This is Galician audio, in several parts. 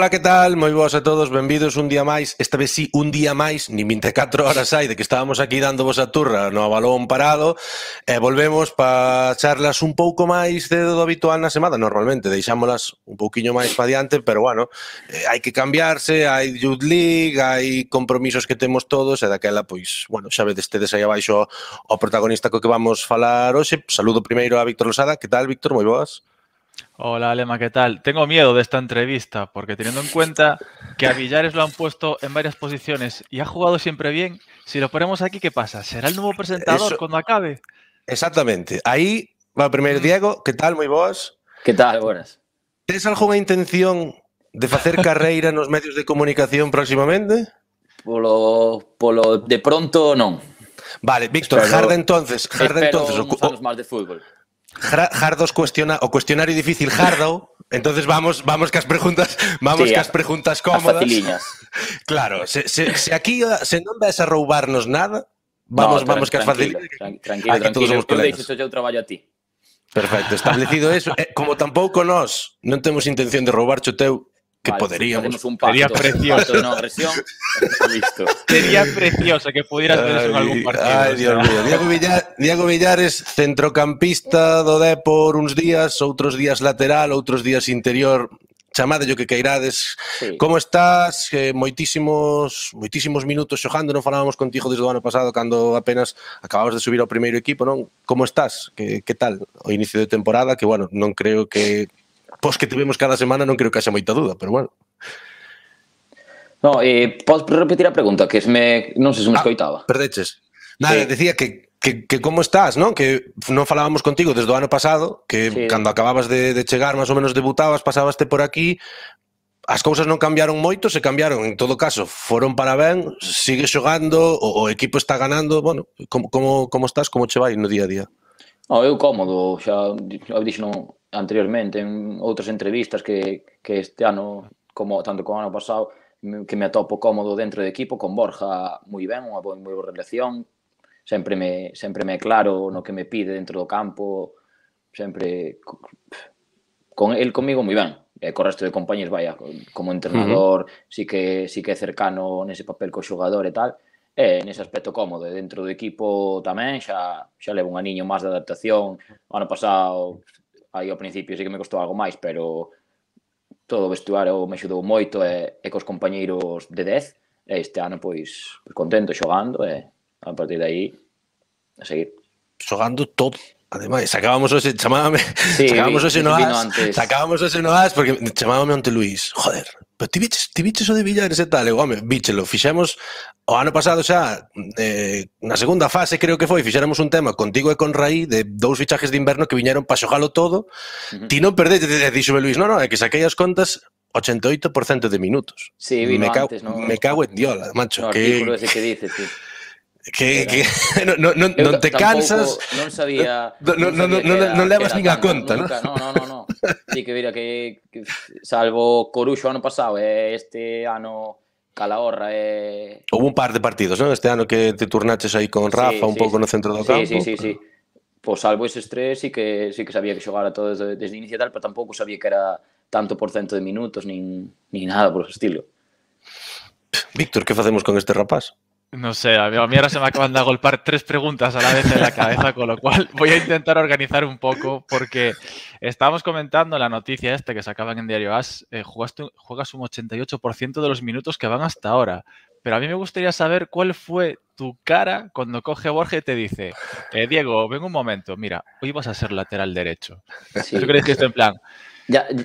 Ola, que tal? Moi boas a todos, benvidos un día máis Esta vez sí, un día máis, nin 24 horas hai De que estábamos aquí dando vos a turra no balón parado E eh, volvemos para charlas un pouco máis de do habitual na semana Normalmente deixámolas un pouquiño máis para diante Pero bueno, eh, hai que cambiarse, hai Youth League Hai compromisos que temos todos E daquela, pois, bueno, xa vedes tedes aí abaixo O protagonista co que vamos falar hoxe Saludo primeiro a Víctor Losada, que tal, Víctor? Moi boas Hola, Alema, ¿qué tal? Tengo miedo de esta entrevista porque teniendo en cuenta que a Villares lo han puesto en varias posiciones y ha jugado siempre bien, si lo ponemos aquí, ¿qué pasa? ¿Será el nuevo presentador cuando acabe? Exactamente. Ahí va primero mm. Diego. ¿Qué tal? Muy vos? ¿Qué tal? Buenas. ¿Tienes alguna intención de hacer carrera en los medios de comunicación próximamente? Por lo de pronto no. Vale, Víctor, Jarda entonces, Jarda entonces. ¿Ocupamos más de fútbol. Jardos cuestiona o cuestionario difícil Jardo, entonces vamos vamos as preguntas, vamos sí, as preguntas cómodas. Claro, se, se, se aquí ah, se non ves a roubarnos nada, vamos no, vamos cas facilidades. Tranquilo, aquí tranquilo, ah, tranquilo, deixo eu traballo a ti. Perfecto, establecido eso, eh, como tampouco nós non temos intención de roubar o teu, que vale, poderíamos. un pacto, sería precioso. Un pacto de listo. Sería precioso que pudieras ver en algún partido. Ay, Dios mío. Diego, Villar, Diego Villares, centrocampista do Depor uns días, outros días lateral, outros días interior chamade o que queirades. Sí. Como estás? Eh, moitísimos moitísimos minutos xogando, non falábamos contigo desde o ano pasado cando apenas acababas de subir ao primeiro equipo, non? Como estás? Que, que tal o inicio de temporada? Que, bueno, non creo que pos que tivemos cada semana non creo que haxa moita duda, pero bueno. No, eh, podes repetir a pregunta, que me, non sei se me ah, escoitaba. Ah, perdeches. Nada, eh, decía que que, que como estás, non? Que non falábamos contigo desde o ano pasado, que sí. cando acababas de, de chegar, máis ou menos debutabas, pasabaste por aquí, as cousas non cambiaron moito, se cambiaron, en todo caso, foron para ben, sigue xogando, o, o equipo está ganando, bueno, como, como, como estás, como che vai no día a día? No, eu cómodo, xa eu dixo anteriormente en outras entrevistas que, que este ano, como tanto como ano pasado, que me atopo cómodo dentro do equipo, con Borja moi ben, unha boa, moi boa relación, sempre me, sempre me claro no que me pide dentro do campo, sempre con el comigo moi ben, e co resto de compañeros, vaya, como entrenador, uh -huh. si que si que é cercano nese papel co xogador e tal, eh, nese aspecto cómodo, e dentro do equipo tamén xa xa levo un aniño máis de adaptación. O ano pasado aí ao principio sí que me costou algo máis, pero todo o vestuario me axudou moito e, e cos compañeiros de 10 e este ano pois, contento xogando e a partir de aí a seguir. Xogando todo Ademais, sacábamos hoxe, chamábame, sí, sacábamos hoxe no as, sacábamos hoxe no as porque chamábame ante Luís. Joder, pero ti viches, ti viches o de Villares e tal? Eu, home, bichelo, fixemos o ano pasado xa, eh, na segunda fase creo que foi, fixéramos un tema contigo e con Raí de dous fichajes de inverno que viñeron para xojalo todo, uh -huh. ti non perdete, dixo Luis, non, non, é que saquei as contas 88% de minutos. Sí, vino me cago, antes, ¿no? Me cago en diola, macho. No, que... ese que dices, tío. Que, que non, non, non te cansas non sabía non, non, non, non, non levas nin a conta nunca, non? non, non, non sí que mira que, que salvo Coruxo ano pasado e eh, este ano Calahorra e... Eh. Houve un par de partidos, non? Este ano que te turnaches aí con Rafa sí, un sí, pouco sí. no centro do campo. Sí, sí, sí, sí. Pois salvo ese estrés sí que, sí que sabía que xogara todo desde, desde inicio e tal, pero tampouco sabía que era tanto por cento de minutos, nin, nin nada por ese estilo. Víctor, que facemos con este rapaz? No sé, a mí, ahora se me acaban de agolpar tres preguntas a la vez en la cabeza, con lo cual voy a intentar organizar un poco, porque estábamos comentando la noticia esta que sacaban en Diario As, eh, juegas un 88% de los minutos que van hasta ahora, pero a mí me gustaría saber cuál fue tu cara cuando coge a y te dice, eh, Diego, ven un momento, mira, hoy vas a ser lateral derecho. ¿Tú crees que esto en plan?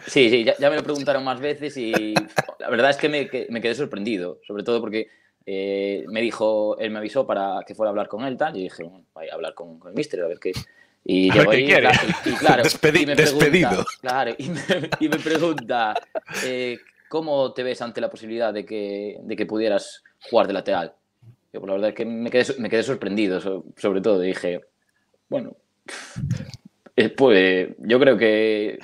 sí, sí, ya, me lo preguntaron más veces y la verdad es que me quedé sorprendido, sobre todo porque eh, me dijo, él me avisó para que fuera a hablar con él, tal, y dije, voy a hablar con, el mister, a ver qué. Y Y, claro, y me pregunta, y me, pregunta, eh, ¿cómo te ves ante la posibilidad de que, de que pudieras jugar de lateral? Yo, por pues, la verdad que me quedé, me quedé sorprendido, sobre todo, dije, bueno, pues yo creo que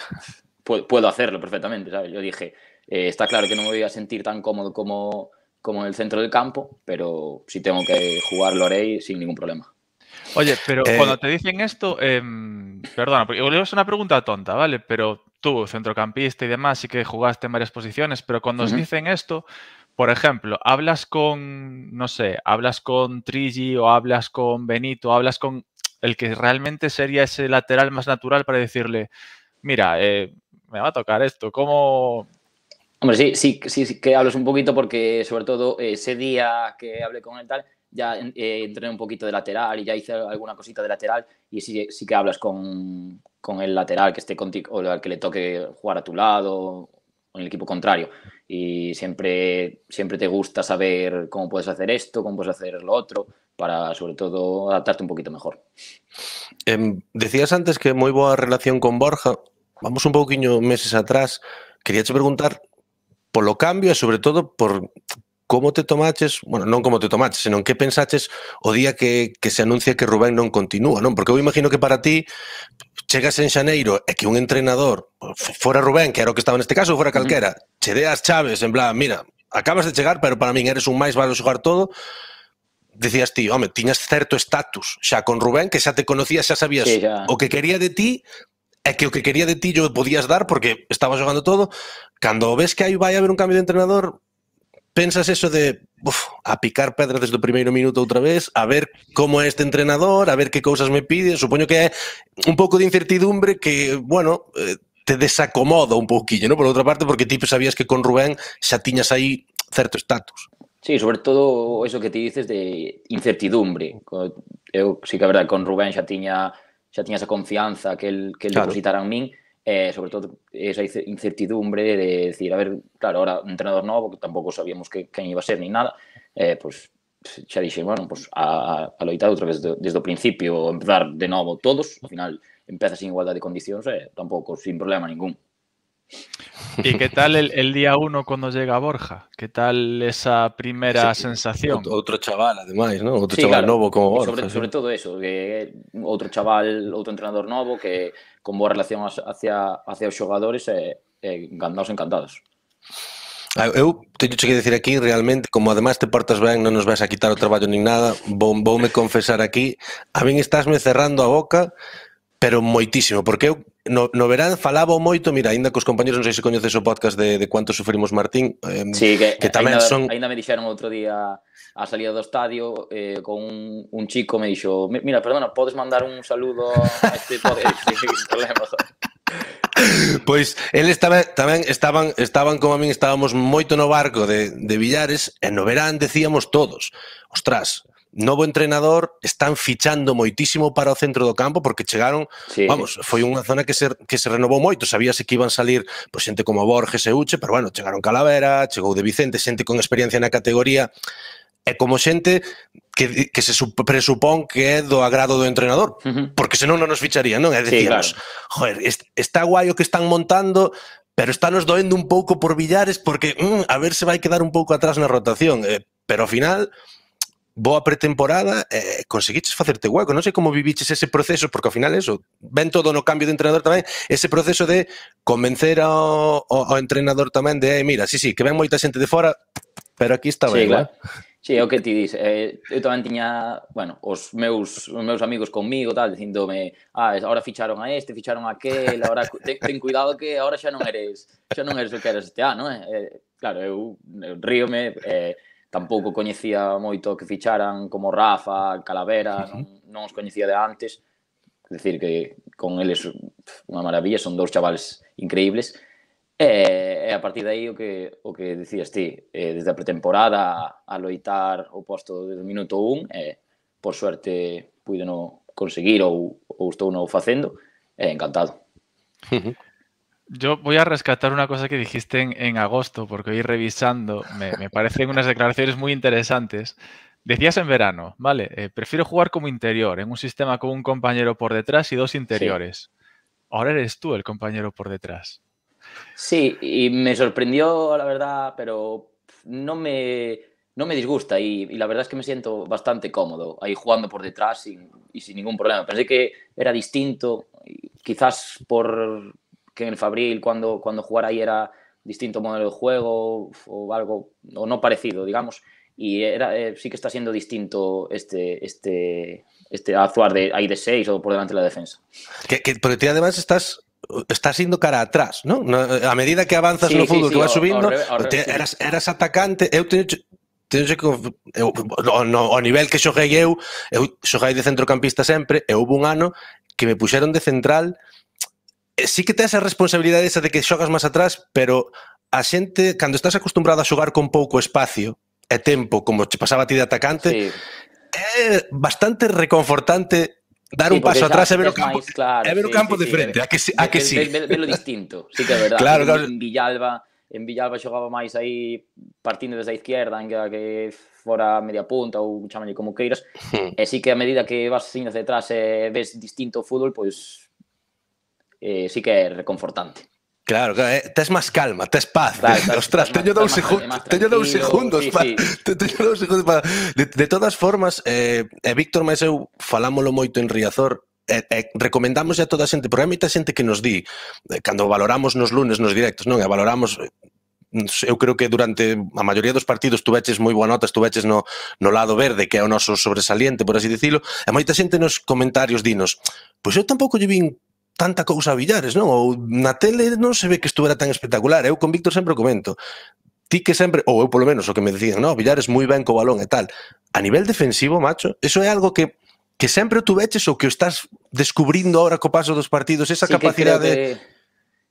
puedo hacerlo perfectamente, ¿sabes? Yo dije, está claro que no me voy a sentir tan cómodo como como en el centro del campo, pero si tengo que jugar lo haré sin ningún problema. Oye, pero eh, cuando te dicen esto, em, perdona, porque es una pregunta tonta, ¿vale? Pero tú, centrocampista y demás, sí que jugaste en varias posiciones, pero cuando os dicen esto, por ejemplo, hablas con, no sé, hablas con Trigi o hablas con Benito, hablas con el que realmente sería ese lateral más natural para decirle, mira, eh, me va a tocar esto, ¿cómo, Hombre, sí, sí, sí, que hablas un poquito porque sobre todo eh, ese día que hablé con el tal, ya eh, entré un poquito de lateral y ya hice alguna cosita de lateral y sí, sí que hablas con, el lateral que esté contigo o al que le toque jugar a tu lado o en el equipo contrario. Y siempre, siempre te gusta saber cómo puedes hacer esto, cómo puedes hacer lo otro, para sobre todo adaptarte un poquito mejor. Em, decías antes que muy buena relación con Borja. Vamos un poquillo meses atrás. Quería te preguntar polo cambio e sobre todo por como te tomaches, bueno, non como te tomaches, senón que pensaches o día que, que se anuncia que Rubén non continúa, non? Porque eu imagino que para ti chegas en Xaneiro e que un entrenador, fora Rubén, que era o que estaba neste caso, fora calquera, mm. che deas as chaves, en plan, mira, acabas de chegar, pero para min eres un máis, valo xogar todo, decías ti, home, tiñas certo estatus xa con Rubén, que xa te conocía, xa sabías sí, xa. o que quería de ti, é que o que quería de ti yo podías dar porque estaba jogando todo. Cando ves que aí vai haber un cambio de entrenador, pensas eso de uf, a picar pedra desde o primeiro minuto outra vez, a ver como é este entrenador, a ver que cousas me pide, supoño que é un pouco de incertidumbre que, bueno, eh, te desacomoda un pouquinho, ¿no? por outra parte, porque ti sabías que con Rubén xa tiñas aí certo estatus. Sí, sobre todo eso que ti dices de incertidumbre. Eu, sí que a verdade, con Rubén xa tiña xa tiña esa confianza que el, que el claro. depositara en min, eh, sobre todo esa incertidumbre de decir, a ver, claro, ahora un entrenador novo, que tampouco sabíamos que, quen iba a ser ni nada, eh, pues, xa dixen, bueno, pues, a, a loitar outra vez do, desde o principio, empezar de novo todos, ao final empezas sin igualdade de condicións, eh, tampouco, sin problema ningún. ¿Y qué tal el, el día uno cuando llega Borja? ¿Qué tal esa primera sí, sensación? Otro chaval, además, ¿no? Otro sí, chaval claro. nuevo como Borja. Sobre, sobre, todo eso, que eh, outro chaval, outro entrenador novo que con boa relación hacia, hacia os xogadores e, eh, e eh, gandados encantados. Ah, eu teño que decir aquí realmente, como además te portas ben, non nos vas a quitar o traballo nin nada, vou, voume confesar aquí, a min me cerrando a boca, pero moitísimo, porque eu no, no verán falaba moito, mira, aínda cos compañeros, non sei se coñeces o podcast de, de Cuánto Sufrimos Martín, eh, sí, que, que tamén ainda, son... Ainda me dixeron outro día a salida do estadio eh, con un, un chico me dixo mira, perdona, podes mandar un saludo a este podcast? sin problema, Pois eles tamén, tamén estaban estaban como a min estábamos moito no barco de, de Villares e no verán decíamos todos ostras, novo entrenador, están fichando moitísimo para o centro do campo porque chegaron, sí. vamos, foi unha zona que se, que se renovou moito, sabíase que iban salir pues, pois, xente como Borges e Uche, pero bueno, chegaron Calavera, chegou de Vicente, xente con experiencia na categoría, e como xente que, que se presupón que é do agrado do entrenador, uh -huh. porque senón non nos ficharían, non? É decíamos, sí, claro. joder, está guai o que están montando, pero está nos doendo un pouco por Villares porque mm, a ver se vai quedar un pouco atrás na rotación, eh, pero ao final boa pretemporada e eh, conseguiches facerte hueco. Non sei como viviches ese proceso, porque ao final eso, ven todo no cambio de entrenador tamén, ese proceso de convencer ao, ao, ao entrenador tamén de, eh, mira, sí, sí, que ven moita xente de fora, pero aquí está ben, sí, Sí, é o que ti dis. Eh, eu tamén tiña, bueno, os meus, os meus amigos comigo, tal, dicindome, ah, ahora ficharon a este, ficharon a aquel, ahora ten, ten cuidado que ahora xa non eres, xa non eres o que eres este ano, eh? eh claro, eu, eu ríome, eh, tampouco eh. coñecía moito que ficharan como Rafa, Calavera, non, non os coñecía de antes. Es decir, que con eles unha maravilla, son dous chavales increíbles. E, e a partir de aí o que o que dicías ti, eh, desde a pretemporada a loitar o posto do minuto 1 e eh, por suerte puido no conseguir ou, ou estou no facendo, é eh, encantado. Yo voy a rescatar una cosa que dijiste en, agosto, porque hoy revisando me, parecen unas declaraciones muy interesantes. Decías en verano, ¿vale? Eh, prefiero jugar como interior, en un sistema con un compañero por detrás y dos interiores. Ahora eres tú el compañero por detrás. Sí, y me sorprendió, la verdad, pero no me, no me disgusta y, la verdad es que me siento bastante cómodo ahí jugando por detrás y sin ningún problema. Pensé que era distinto, quizás por, que en el Fabril cuando, cuando jugar ahí era distinto modelo de juego o algo, o no parecido, digamos. Y era, eh, sí que está siendo distinto este, este, este actuar de, ahí de 6 o por delante de la defensa. Que, porque tú además estás estás cara atrás, ¿no? A medida que avanzas en el fútbol, vas subiendo, eras, eras atacante, eu teño que nivel que xoguei eu, eu de centrocampista siempre, e hubo un ano que me pusieron de central Eh, sí que tens a responsabilidade esa de que xogas máis atrás, pero a xente, cando estás acostumbrado a xogar con pouco espacio e tempo, como che pasaba a ti de atacante, sí. é bastante reconfortante dar sí, un paso atrás e ver o campo, claro, e ver sí, o campo sí, de frente, sí, a que sí, a que sí. ve, ve lo distinto, sí que é verdade. Claro, claro. En Villalba, en Villalba xogaba máis aí partindo desde a izquierda, en que, que fora media punta ou chamalle como queiras. Hmm. E sí que a medida que vas indo atrás e ves distinto o fútbol, pois pues, eh, sí que é reconfortante. Claro, claro, eh? tes máis calma, tes paz. Claro, claro, Ostras, segundos, teño dous segundos, sí, pa, sí. teño dous segundos para de, de todas formas, eh, e eh, Víctor máis eu falámolo moito en Riazor, e, eh, eh, recomendamos a toda a xente, porque hai moita xente que nos di, eh, cando valoramos nos lunes nos directos, non, e valoramos eh, eu creo que durante a maioría dos partidos veches moi boa nota, veches no, no lado verde, que é o noso sobresaliente, por así dicilo, e moita xente nos comentarios dinos, pois eu tampouco lle vin tanta cousa a billares, non? Ou na tele non se ve que estuvera tan espectacular. Eu con Víctor sempre comento ti que sempre, ou eu polo menos o que me decían, non, Villares moi ben co balón e tal. A nivel defensivo, macho, eso é algo que que sempre o veches ou que o estás descubrindo ahora co paso dos partidos, esa sí capacidade que creo que,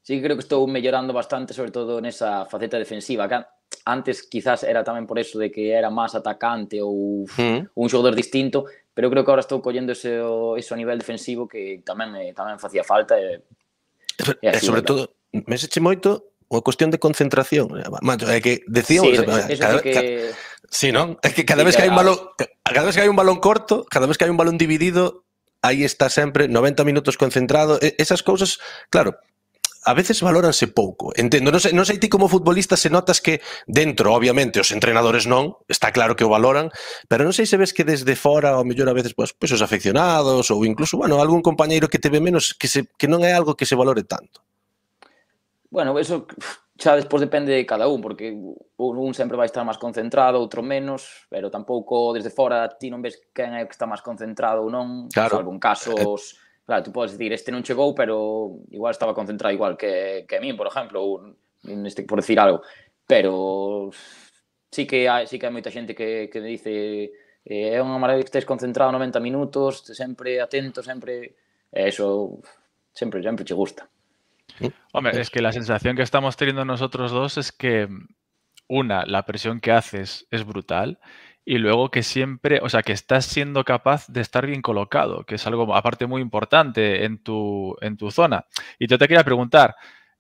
Sí creo que estou mellorando bastante, sobre todo nesa faceta defensiva. Que antes quizás era tamén por eso de que era máis atacante ou mm. un xogador distinto, pero eu creo que agora estou collendo ese, o, ese nivel defensivo que tamén eh, tamén facía falta e, eh, eh, e, así, eh, sobre todo me meseche moito a cuestión de concentración. Macho, é que decía, sí, cada, que... Cada, sí, non? É que cada sí, vez que, que hai un balón, cada vez que hai un balón corto, cada vez que hai un balón dividido, aí está sempre 90 minutos concentrado. Esas cousas, claro, a veces valóranse pouco. Entendo, non sei, non sei ti como futbolista se notas que dentro, obviamente, os entrenadores non, está claro que o valoran, pero non sei se ves que desde fora, ou mellor a veces, pois, pues, pues, os afeccionados, ou incluso, bueno, algún compañeiro que te ve menos, que, se, que non é algo que se valore tanto. Bueno, eso xa despois depende de cada un, porque un sempre vai estar máis concentrado, outro menos, pero tampouco desde fora ti non ves quen é que está máis concentrado ou non, claro. salvo un casos... Eh Claro, tú puedes decir, este no llegó, pero igual estaba concentrado igual que, que a mí, por ejemplo, este, por decir algo. Pero sí que hay sí que hay mucha gente que, que dice eh, una maravilla que estés concentrado 90 minutos, siempre atento, siempre... Eso siempre, siempre te gusta. Hombre, es que la sensación que estamos teniendo nosotros dos es que, una, la presión que haces es brutal y luego que siempre, o sea, que estás siendo capaz de estar bien colocado, que es algo aparte muy importante en tu, en tu zona. Y yo te quería preguntar,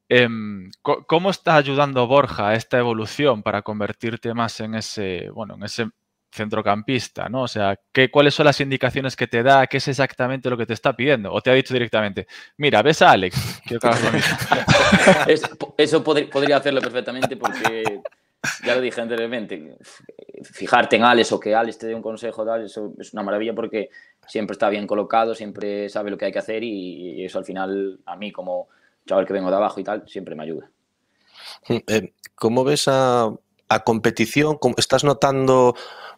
em, ¿cómo está ayudando Borja a esta evolución para convertirte más en ese, bueno, en ese centrocampista, ¿no? O sea, ¿qué, ¿cuáles son las indicaciones que te da? ¿Qué es exactamente lo que te está pidiendo? ¿O te ha dicho directamente, mira, ves a Alex? Que eso podría hacerlo perfectamente porque ya lo dije anteriormente, fijarte en Alex o que Alex te dé un consejo, eso es una maravilla porque siempre está bien colocado, siempre sabe lo que hay que hacer y, eso al final a mí como chaval que vengo de abajo y tal, siempre me ayuda. Mm, eh, ¿Cómo ves a, a competición? ¿Estás notando,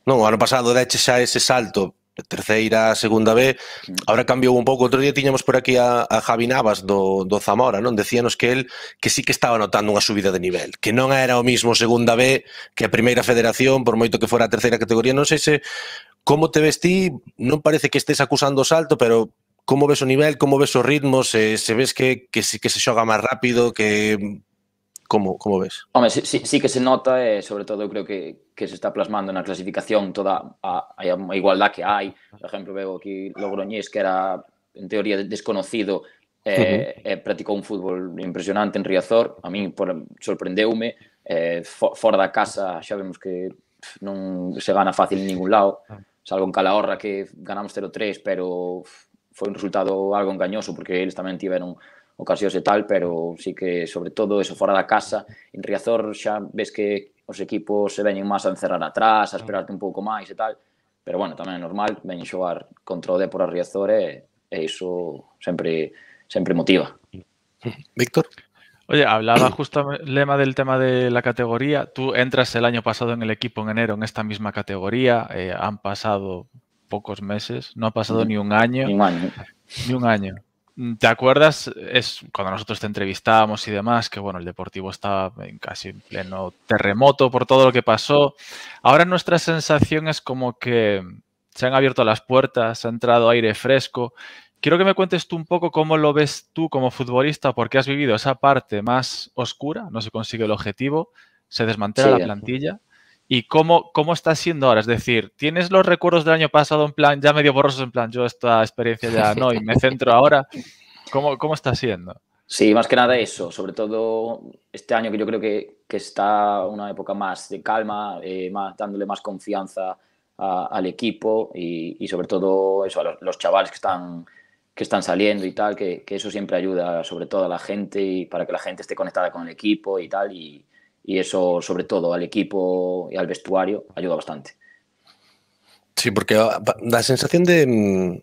no, ano pasado de a ese salto, terceira, segunda B, ahora cambiou un pouco. Outro día tiñamos por aquí a, a Javi Navas do, do Zamora, non? Decíanos que el que sí que estaba notando unha subida de nivel, que non era o mismo segunda B que a primeira federación, por moito que fora a terceira categoría. Non sei se como te ves ti, non parece que estés acusando o salto, pero como ves o nivel, como ves os ritmos, se, se ves que, que, se, que se xoga máis rápido, que como, como ves? Home, si, si, sí que se nota e eh, sobre todo eu creo que, que se está plasmando na clasificación toda a, a, a igualdad que hai. Por exemplo, veo aquí Logroñés que era en teoría desconocido eh, uh -huh. eh, practicou un fútbol impresionante en Riazor, a min por, sorprendeume, eh, for, fora da casa xa vemos que non se gana fácil en ningún lado, salvo en Calahorra que ganamos 0-3, pero foi un resultado algo engañoso porque eles tamén tiveron ...ocasiones y tal, pero sí que sobre todo eso fuera la casa, en Riazor ya ves que ...los equipos se veñen más a encerrar atrás, a esperarte un poco más y tal, pero bueno, también es normal, a jugar contra o Dépor Riazor eh, e, eso siempre... motiva. Víctor? Oye, hablaba justo... Lema del tema de la categoría. Tú entras el año pasado en el equipo en enero en esta misma categoría. Eh, han pasado pocos meses, no ha pasado ni un año. Ni un año. Ni un año. ¿Te acuerdas? Es cuando nosotros te entrevistábamos y demás, que bueno, el Deportivo estaba en casi en pleno terremoto por todo lo que pasó. Ahora nuestra sensación es como que se han abierto las puertas, ha entrado aire fresco. Quiero que me cuentes tú un poco cómo lo ves tú como futbolista, porque has vivido esa parte más oscura, no se consigue el objetivo, se desmantela la plantilla. ¿Y cómo, cómo estás siendo ahora? Es decir, ¿tienes los recuerdos del año pasado en plan, ya medio borrosos, en plan, yo esta experiencia ya no y me centro ahora? ¿Cómo, cómo estás siendo? Sí, más que nada eso, sobre todo este año que yo creo que, está una época más de calma, eh, más, dándole más confianza al equipo y, sobre todo eso, a los, chavales que están, que están saliendo y tal, que, que, eso siempre ayuda sobre todo a la gente y para que la gente esté conectada con el equipo y tal. Y, y eso sobre todo al equipo y al vestuario ayuda bastante. Sí, porque ah, la sensación de, mm,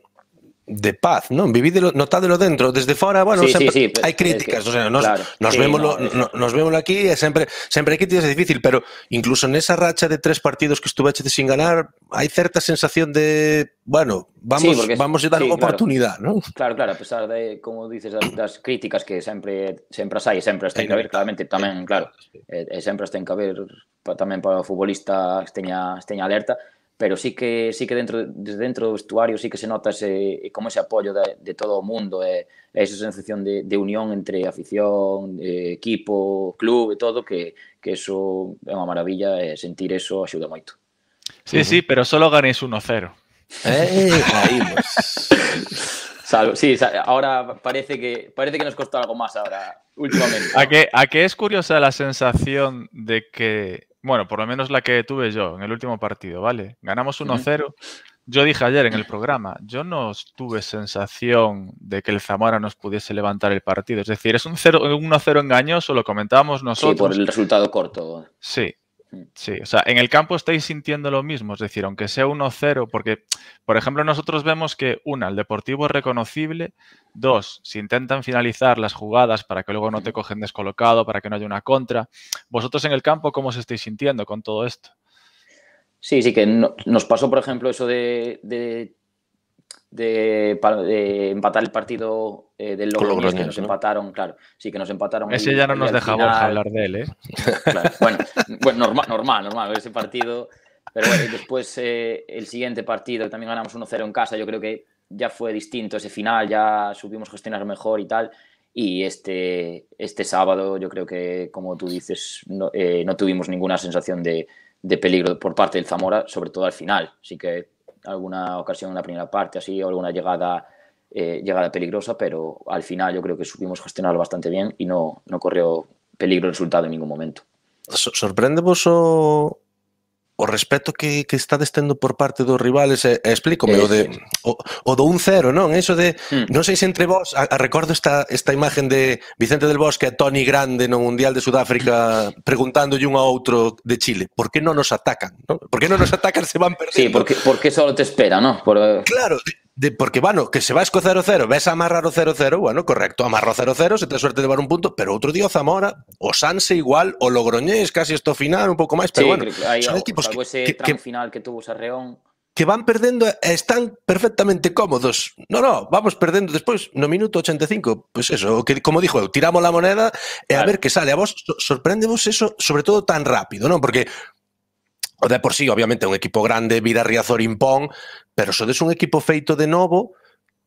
de paz, non? Vivídelo, notádelo dentro, desde fora, bueno, sí, sempre sí, sí, hai críticas, que, o sea, nos, claro, nos sí, vemos no, no, nos vemos aquí e sempre sempre hai críticas, é difícil, pero incluso nesa racha de tres partidos que estuve de sin ganar, hai certa sensación de, bueno, vamos sí, porque, vamos a dar sí, oportunidade, claro, non? Claro, claro, a pesar de, como dices, das, das críticas que sempre sempre as hai, sempre as ten que haber, claramente tamén, claro, e, e eh, eh, sempre as ten que haber también tamén para o futbolista esteña, teña, teña alerta, pero sí que sí que dentro desde dentro do vestuario sí que se nota ese, como ese apoyo de, todo el mundo eh, esa sensación de, unión entre afición, eh, equipo, club y todo que, que eso es una maravilla eh, sentir eso axuda moito. Sí, sí, pero solo ganéis 1-0. Eh, sí, ahora parece que parece que nos costó algo más ahora últimamente. ¿A, qué a que es curiosa la sensación de que bueno, por lo menos la que tuve yo en el último partido, ¿vale? Ganamos 1-0. Yo dije ayer en el programa, yo no tuve sensación de que el Zamora nos pudiese levantar el partido. Es decir, es un 1-0 engañoso, lo comentábamos nosotros. Sí, por el resultado corto. Sí, Sí, o sea, en el campo estáis sintiendo lo mismo, es decir, aunque sea 1-0, porque, por ejemplo, nosotros vemos que, una, el deportivo es reconocible, dos, si intentan finalizar las jugadas para que luego no te cogen descolocado, para que no haya una contra, vosotros en el campo, ¿cómo os estáis sintiendo con todo esto? Sí, sí, que nos pasó, por ejemplo, eso de de, empatar el partido de eh, del Logroñés, que nos empataron, claro, sí, que nos empataron. Ese ya no nos deja hablar de él, ¿eh? bueno, normal, normal, normal, ese partido. Pero bueno, después eh, el siguiente partido, también ganamos 1-0 en casa, yo creo que ya fue distinto ese final, ya supimos gestionar mejor y tal. Y este, este sábado yo creo que, como tú dices, no, eh, tuvimos ninguna sensación de, de peligro por parte del Zamora, sobre todo al final. Así que alguna ocasión en la primera parte, así, o alguna llegada, eh, llegada peligrosa, pero al final yo creo que supimos gestionarlo bastante bien y no, no corrió peligro el resultado en ningún momento. ¿Sorprende vos o o respeto que, que está destendo por parte dos rivales, e, eh, e eh, explícome, eh, o, de, eh, o, o do 1-0, non? Eso de, mm. non sei se entre vos, a, a recordo esta, esta imagen de Vicente del Bosque e Tony Grande no Mundial de Sudáfrica hmm. preguntándolle un ao outro de Chile, por que non nos atacan? Non? Por que non nos atacan se van perder? Sí, porque, porque só te espera, non? Por... Claro, de, porque, bueno, que se vas co 0-0, ves a amarrar o 0-0, bueno, correcto, amarro 0-0, se te suerte de levar un punto, pero outro día o Zamora, o Sanse igual, o Logroñés casi esto final, un pouco máis, pero sí, bueno, hay, son equipos que, ese que, que, final que tuvo Sarreón que van perdendo e están perfectamente cómodos. No, no, vamos perdendo despois no minuto 85. pues eso, que como dixo eu, tiramos la moneda e eh, claro. a ver que sale. A vos sorprende vos eso, sobre todo tan rápido, non? Porque O de por sí, obviamente, un equipo grande, Vira Riazor impón, pero sodes un equipo feito de novo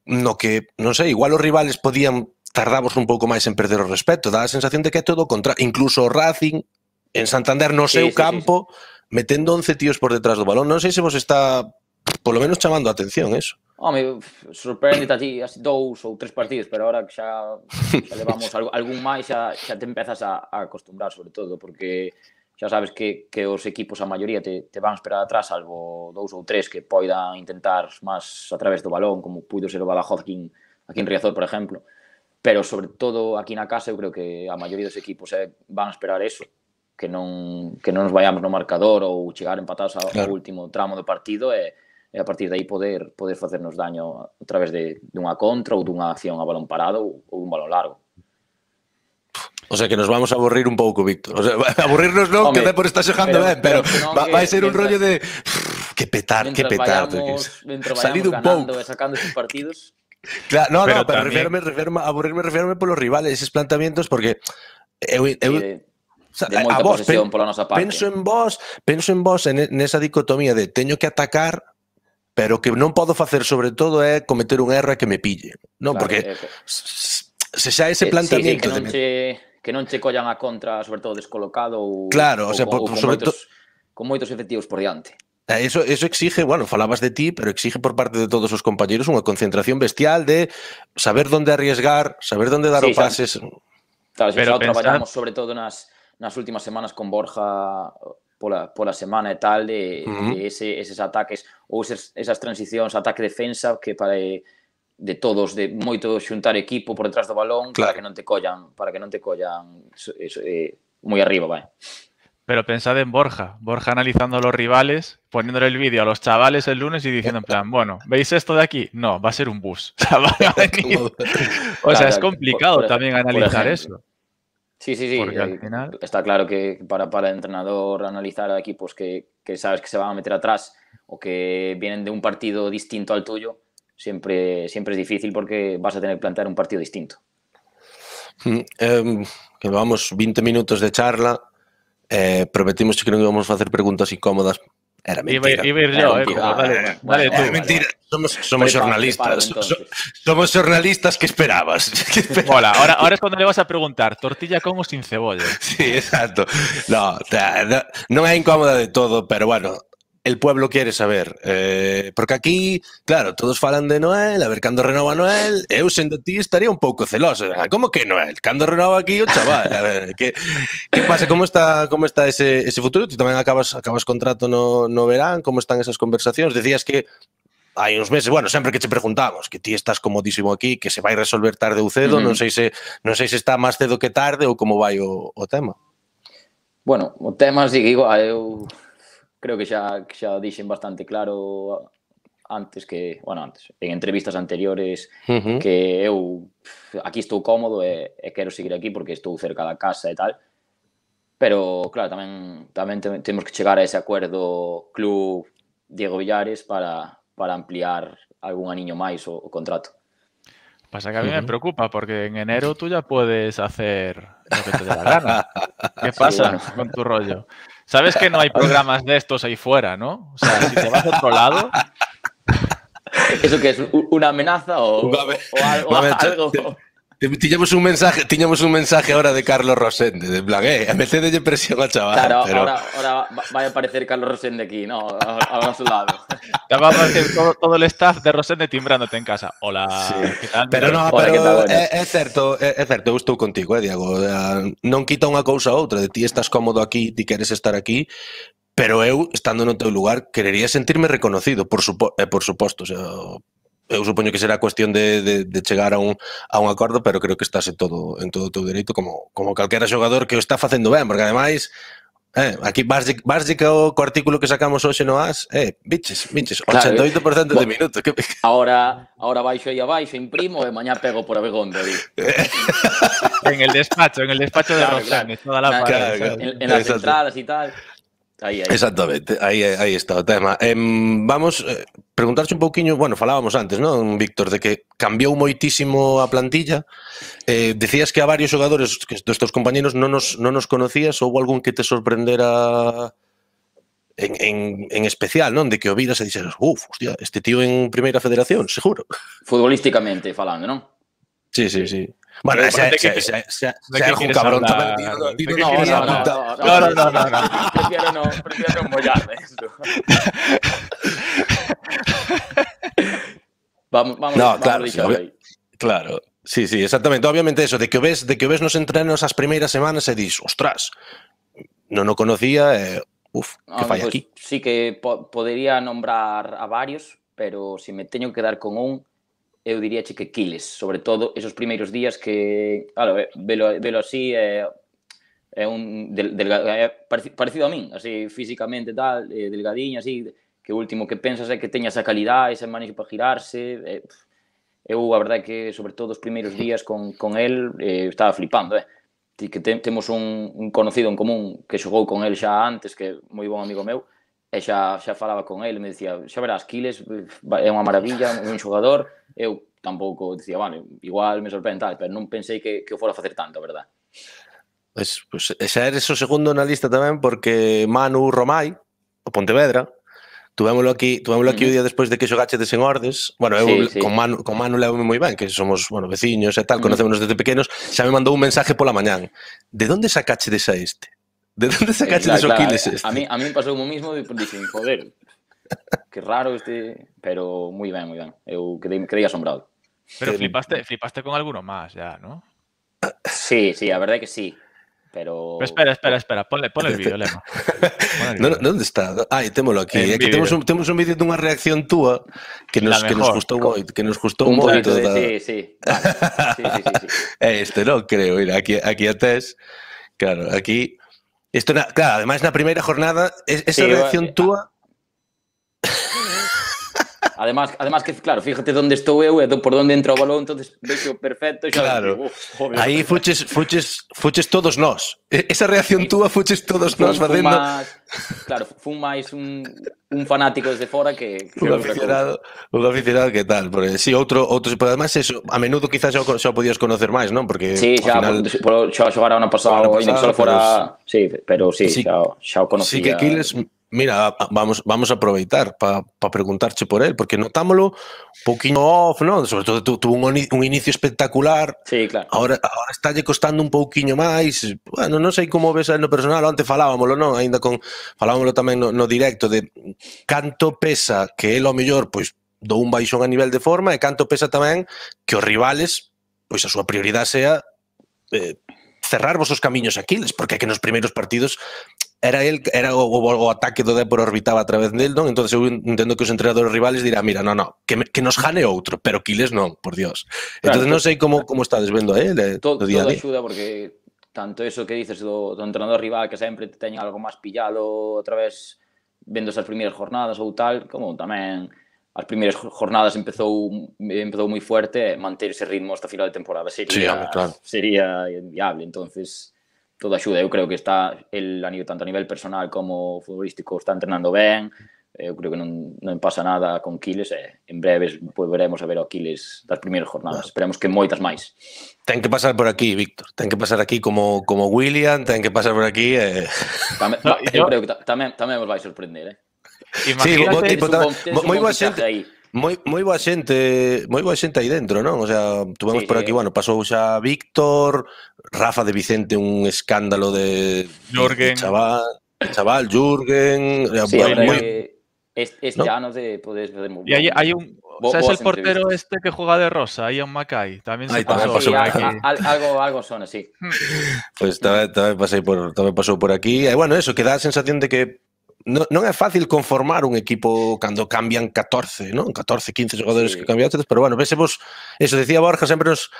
no que, non sei, igual os rivales podían tardamos un pouco máis en perder o respeto, dá a sensación de que é todo contra, incluso o Racing en Santander no seu sí, sí, campo sí, sí. metendo 11 tíos por detrás do balón. Non sei se vos está polo menos chamando a atención eso. Home, sorprende a ti así dous ou tres partidos, pero ahora que xa, xa levamos algún máis, xa, xa te empezas a, a acostumbrar, sobre todo, porque xa sabes que, que os equipos a maioría te, te van esperar atrás, salvo dous ou tres que poidan intentar máis a través do balón, como puido ser o Badajoz aquí aquí en Riazor, por exemplo. Pero, sobre todo, aquí na casa, eu creo que a maioría dos equipos eh, van a esperar eso, que non, que non nos vayamos no marcador ou chegar empatados ao, claro. último tramo do partido e, e a partir de aí poder poder facernos daño a través de dunha contra ou dunha acción a balón parado ou, ou un balón largo. O sea que nos vamos a aburrir un pouco, Víctor. O sea, aburrirnos non, Home, que por estar xejando ben, pero, pero no, va, vai ser un rollo de que petar, que petar. Vayamos, que... Salir un pouco. sacando esos partidos. Claro, no, pero no, pero también... referirme, referirme, aburrirme, referirme polos rivales, eses plantamientos, porque eu, eu, sí, de moita a vos, pen, pola nosa parte. Penso en vos, penso en vos en, nesa dicotomía de teño que atacar pero que non podo facer sobre todo é cometer un erro que me pille, non? Claro, porque eh, se xa ese planteamento eh, sí, sí, que non de... che que non che collan a contra, sobre todo descolocado ou, claro, o sea, por, con, sobre moitos, to... con moitos efectivos por diante. Eh, eso, eso exige, bueno, falabas de ti, pero exige por parte de todos os compañeros unha concentración bestial de saber onde arriesgar, saber onde dar sí, o pases. Claro, pero pensar... traballamos sobre todo nas, nas últimas semanas con Borja pola, pola semana e tal de, uh -huh. de ese, eses ataques ou eses, esas transicións ataque-defensa que para de todos, de todos, juntar equipo por detrás del balón para que no te collan, para que no te collan eh, muy arriba, vale Pero pensad en Borja, Borja analizando a los rivales, poniéndole el vídeo a los chavales el lunes y diciendo en plan, bueno, ¿veis esto de aquí? No, va a ser un bus. O sea, es complicado también analizar eso. Sí, sí, sí. Eh, está claro que para, para el entrenador analizar a equipos que, que sabes que se van a meter atrás o que vienen de un partido distinto al tuyo, siempre, siempre es difícil porque vas a tener que plantear un partido distinto. Eh, llevamos 20 minutos de charla. Eh, prometimos que no íbamos a hacer preguntas incómodas. Era mentira. yo, vale, mentira. Somos, somos jornalistas. somos jornalistas. que esperabas? Hola, ahora, ahora es cuando le vas a preguntar, ¿tortilla con o sin cebolla? Sí, exacto. No, no, no es incómoda de todo, pero bueno, el pueblo quiere saber. Eh, porque aquí, claro, todos falan de Noel, a ver cando renova Noel, eu sendo ti estaría un pouco celoso. Ah, como que Noel? Cando renova aquí o chaval? A ver, que, que pasa? Como está, como está ese, ese futuro? Ti tamén acabas, acabas contrato no, no verán, como están esas conversacións? Decías que hai uns meses, bueno, sempre que che preguntamos que ti estás comodísimo aquí, que se vai resolver tarde ou cedo, mm -hmm. non sei se non sei se está máis cedo que tarde ou como vai o, o tema. Bueno, o tema, sí, igual, eu creo que xa xa dixen bastante claro antes que, bueno, antes, en entrevistas anteriores uh -huh. que eu aquí estou cómodo e, e quero seguir aquí porque estou cerca da casa e tal. Pero claro, tamén tamén temos que chegar a ese acordo club Diego Villares para para ampliar algún aniño máis o, o contrato. Pasa que a mí uh -huh. me preocupa porque en enero tú ya puedes hacer lo que te dé la gana. ¿Qué pasa sí, bueno. con tu rollo? Sabes que no hay programas de estos ahí fuera, ¿no? O sea, si te vas a otro lado. ¿Eso qué es? ¿Una amenaza o, o algo? Tiñamos un mensaje, tiñamos un mensaje ahora de Carlos Rosende, de plan, eh, de presión a chaval. Claro, pero... ahora, ahora vai aparecer Carlos Rosende aquí, no, ao noso lado. Te va a aparecer todo, todo el staff de Rosende timbrándote en casa. Hola, sí. que tal? Pero no, Hola, pero es é, é certo, é, certo, contigo, eh, Diego, non quita unha cousa a outra, de ti estás cómodo aquí, ti queres estar aquí, pero eu, estando no teu lugar, querería sentirme reconocido, por, supo, eh, por suposto, o sea, eu supoño que será cuestión de, de, de chegar a un, a un acordo, pero creo que estás en todo, en todo o teu dereito como, como calquera xogador que o está facendo ben, porque ademais Eh, aquí vas, de co, co artículo que sacamos hoxe no AS, eh, biches, biches, 88% claro, eh. de minuto. Que... Ahora, ahora baixo aí abaixo, imprimo e mañá pego por Abegondo. en el despacho, en el despacho de claro, Rosane, claro. toda la claro, claro, en, en, en las entradas e tal. Aí, aí. Exactamente, aí, aí está o tema. Eh, vamos, eh, un pouquiño, bueno, falábamos antes, non, Víctor, de que cambiou moitísimo a plantilla. Eh, decías que a varios xogadores que dos teus compañeros non nos, non nos conocías, houve algún que te sorprendera en, en, en especial, non? De que o viras e dixeras, uf, hostia, este tío en primeira federación, seguro. Futbolísticamente falando, non? Sí, sí, sí. Bueno, ese, es un cabrón hablar? Tío, no, no, no, no, no, no, Prefiero no, prefiero mollarme vamos, vamos, no, claro, dicho, sí, claro. Sí, sí, exactamente. Obviamente eso, de que ves, de que ves nos entrenos esas primeras semanas y eh, dices, ostras, no no conocía, eh, uf, que falla pues aquí. Sí que podría nombrar a varios, pero si me tengo que dar con un, eu diríache que quiles, sobre todo esos primeiros días que, claro, eh, velo, velo así, é, eh, é un del, delga, é parecido a min, así físicamente tal, eh, delgadiño, así, que o último que pensas é que teña esa calidad, ese manexo para girarse, eh, eu a verdade que sobre todo os primeiros días con, con el eh, estaba flipando, eh. Ti que te, temos un, un conocido en común que xogou con el xa antes, que moi bon amigo meu, e xa, xa falaba con ele, me dicía, xa verás, Quiles é unha maravilla, un xogador, eu tampouco dicía, bueno, igual me sorprende tal, pero non pensei que, que o fora facer tanto, verdad? Pois, pues, pues, xa eres o segundo na lista tamén porque Manu Romai, o Pontevedra, Tuvémoslo aquí, tuvémoslo aquí mm. o día despois de que xogache xogachetes en Ordes. Bueno, eu sí, sí. con Manu, con Manu levome moi ben, que somos, bueno, veciños e tal, mm. conocémonos desde pequenos. Xa me mandou un mensaje pola mañán. De onde sacachedes a este? ¿De dónde sacaste eh, los esos este? A, mí, a mí me pasó lo mismo y dije, joder, Qué raro este... Pero muy bien, muy bien. Yo quedé asombrado. Pero flipaste, flipaste con alguno más ya, ¿no? Sí, sí, verdad verdad que sí. Pero... espera, espera, espera, ponle, ponle el vídeo, Lema. ¿Dónde está? Ay, témolo aquí. Eh, tenemos aquí tenemos, un, vídeo de una reacción tuya… que nos, que nos gustó que nos gustó un poquito. Sí, sí. sí, Este no creo, mira, aquí, aquí a Tess. claro, aquí esto, claro, además es la primera jornada, esa reacción tuya Además, que, claro, fíjate dónde estou eh, por dónde entra balón, entonces perfecto. Ahí fuches, fuches, todos nos. E, esa reacción a fuches todos nos. nós claro, un, fanático desde fora que... un que tal. sí, outro, además eso, a menudo quizás ya podías conocer más, ¿no? Porque sí, final... por, a sí, pero sí, Sí que Mira, vamos, vamos a aproveitar para pa preguntarche por él, porque notámolo poquinho off, non? Sobre todo tuvo un, un inicio espectacular. Sí, claro. Ahora, ahora está lle costando un pouquiño máis. Bueno, non sei como ves a no personal, antes falábamolo, non? Ainda con falábamolo tamén no, no directo de canto pesa que él o mellor pois dou un baixón a nivel de forma e canto pesa tamén que os rivales pois a súa prioridade sea eh, cerrar vos os camiños aquí, porque é que nos primeiros partidos era el era o, o, o ataque do Depor orbitaba a través del, non? Entón eu entendo que os entrenadores rivales dirán, mira, non, non, que, que nos jane outro, pero Quiles non, por Dios. Entón claro, non sei como como estades vendo, eh, de, todo, do Todo axuda porque tanto eso que dices do, do entrenador rival que sempre te teñen algo máis pillado a través vendo as primeiras jornadas ou tal, como tamén as primeiras jornadas empezou empezou moi fuerte, manter ese ritmo hasta final de temporada sería sí, claro. sería inviable, entonces todo axuda. Eu creo que está el a nivel tanto a nivel personal como futbolístico está entrenando ben. Eh, eu creo que non, non pasa nada con Quiles e en breves volveremos a ver o Quiles das primeiras jornadas. Esperemos que moitas máis. Ten que pasar por aquí, Víctor. Ten que pasar aquí como como William, ten que pasar por aquí eh... tamén, no, eu, creo que tamén tamén vos vai sorprender, eh. Imagínate, sí, bo, tipo, tamén, moi boa xente. Aí. Muy muy boa xente, moi dentro, ¿no? O sea, tuvimos por aquí, eh. bueno, pasó a Víctor, Rafa de Vicente, un escándalo de Jorgen. chaval, chaval sí, es, de… ya no se ver Y hay, un o sea, es el portero este que juega de rosa, Ian Mackay. También se pasó, por aquí. algo, algo son así. Pues también, pasó por, también pasó por aquí. bueno, eso, que da la sensación de que non, non é fácil conformar un equipo cando cambian 14, non? 14, 15 jogadores sí. que cambian, pero bueno, vésemos, eso decía Borja, sempre nos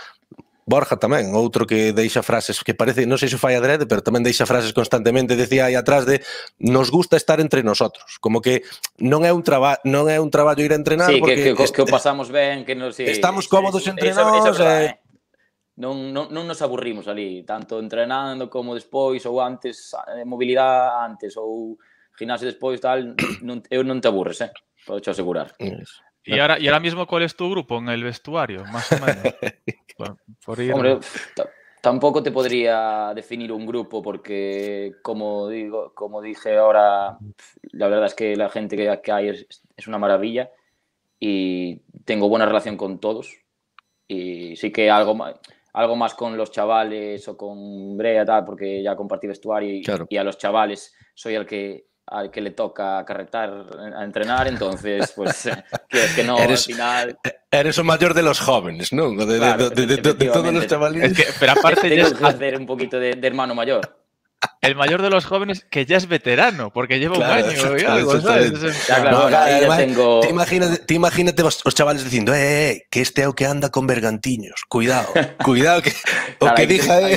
Borja tamén, outro que deixa frases que parece, non sei se fai adrede, pero tamén deixa frases constantemente, decía aí atrás de nos gusta estar entre nosotros, como que non é un traballo, non é un traballo ir a entrenar sí, porque que, que, que, que o pasamos ben, que nos sí, estamos cómodos entre eso, nós, eso, eh. eh. Non, non, non nos aburrimos ali, tanto entrenando como despois ou antes, eh, mobilidade antes ou gimnasio después tal, eh, no te aburres, eh? Podo asegurar. Y ahora, y ahora mismo, ¿cuál es tu grupo en el vestuario? Más o menos. Hombre, tampoco te podría definir un grupo porque, como, digo, como dije ahora, la verdad es que la gente que, hay es, una maravilla y tengo buena relación con todos. Y sí que algo más, algo más con los chavales o con Brea, tal, porque ya compartí vestuario y a los chavales soy el que al que le toca carretar eh, a entrenar, entonces, pues, eh, que, que no, al final... E-, eres un mayor de los jóvenes, ¿no? De, de, de, todos los chavalines. pero aparte... Tengo que hacer un poquito de, hermano mayor el mayor de los jóvenes que ya es veterano, porque lleva un año. Ya, claro, tengo... te, imagínate, imagínate los, chavales diciendo, eh, eh que este o que anda con bergantiños, cuidado, cuidado, que, o que diga,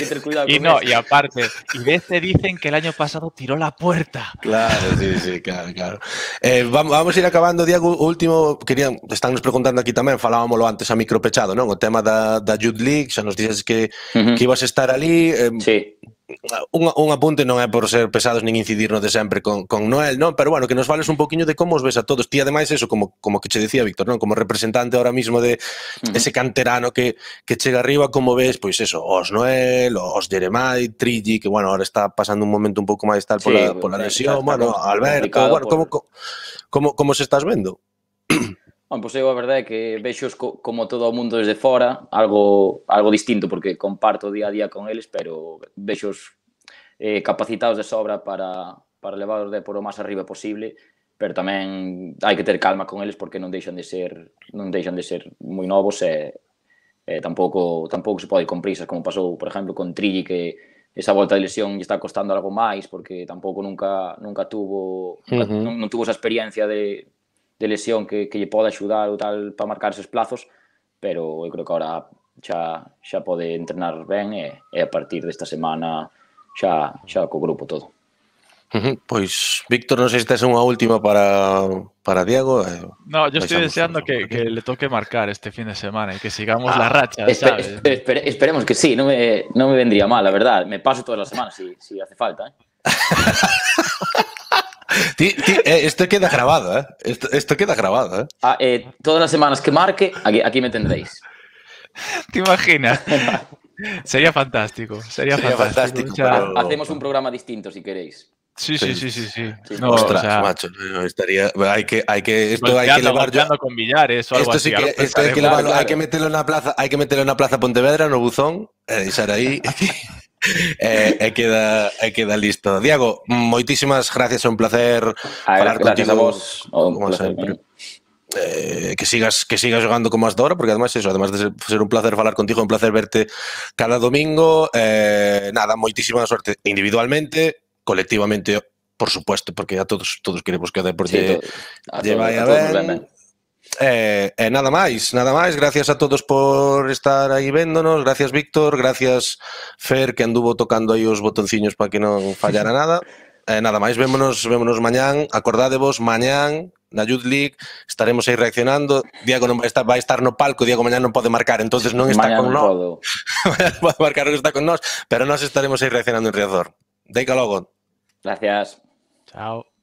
y no, y aparte, y veces este dicen que el año pasado tiró la puerta. Claro, sí, sí, claro, claro. Eh, vamos, a ir acabando, Diego, último, querían, están preguntando aquí también, falábamos lo antes a micropechado, Con el tema de da Youth League, sea, nos dices que, ibas a estar allí. eh, sí. un, un apunte non é por ser pesados nin incidir no de sempre con, con Noel, non? Pero bueno, que nos vales un poquinho de como os ves a todos. Ti, ademais, eso, como, como que che decía Víctor, non? Como representante ahora mismo de ese canterano que, que chega arriba, como ves, pois eso, os Noel, os Jeremai, Trilli, que bueno, ahora está pasando un momento un pouco máis tal pola, sí, pola lesión, bueno, Alberto, bueno, como, por... como, como se estás vendo? Bueno, pois eu a verdade é que vexos co, como todo o mundo desde fora, algo algo distinto porque comparto día a día con eles, pero vexos eh, capacitados de sobra para, para levar o Depor o máis arriba posible, pero tamén hai que ter calma con eles porque non deixan de ser non deixan de ser moi novos e, eh tampouco tampouco se pode ir con prisas, como pasou, por exemplo, con Trilli que esa volta de lesión lle está costando algo máis porque tampouco nunca nunca tuvo uh -huh. non, non tuvo esa experiencia de de lesión que, que pueda ayudar axudar tal para marcar esos plazos, pero yo creo que ahora Ya ya puede entrenar bien Y e, e a partir de esta semana Ya xa co grupo todo. Pues Víctor, no sé si sei se una última para, para Diego. Eh, no, yo estoy deseando que, que le toque marcar este fin de semana y que sigamos ah, la racha, esperemos que sí, no me, no me vendría mal, la verdad. Me paso todas las semanas si, si hace falta. ¿eh? Tí, tí, eh, esto queda grabado, ¿eh? Esto, esto queda grabado, ¿eh? Ah, eh, Todas las semanas que marque, aquí, aquí me tendréis. ¿Te imaginas? sería fantástico. Sería, fantástico. Hacemos un programa distinto si queréis. Sí, sí, sí, sí, sí. No, Ostras, macho, no, estaría. Hay que, hay que, esto hay que elevar con esto así. que, esto hay que, elevarlo, hay que meterlo en la plaza, hay que meterlo en la plaza Pontevedra, en el buzón, eh, y estar ahí. e, eh, e, eh, queda, e eh, queda listo. Diego, moitísimas gracias, é un placer a ah, falar gracias contigo. Gracias a vos. Como placer, sempre. Eh, que sigas que sigas jogando como hasta ahora, porque además eso, además de ser, un placer falar contigo, un placer verte cada domingo. Eh, nada, moitísima sorte individualmente, colectivamente, por supuesto, porque a todos todos queremos que a deporte sí, a lle, lle vai a, ver. ben. E, eh, eh, nada máis, nada máis, gracias a todos por estar aí véndonos, gracias Víctor, gracias Fer que anduvo tocando aí os botonciños para que non fallara nada. eh, nada máis, vémonos, vémonos mañán, acordádevos, mañán na Youth League, estaremos aí reaccionando. Diego non vai estar, vai estar no palco, Diego mañá non pode marcar, entonces non está mañá con nós. mañá non pode marcar, non está con nós, pero nós estaremos aí reaccionando en Riazor. Deica logo. Gracias. Chao.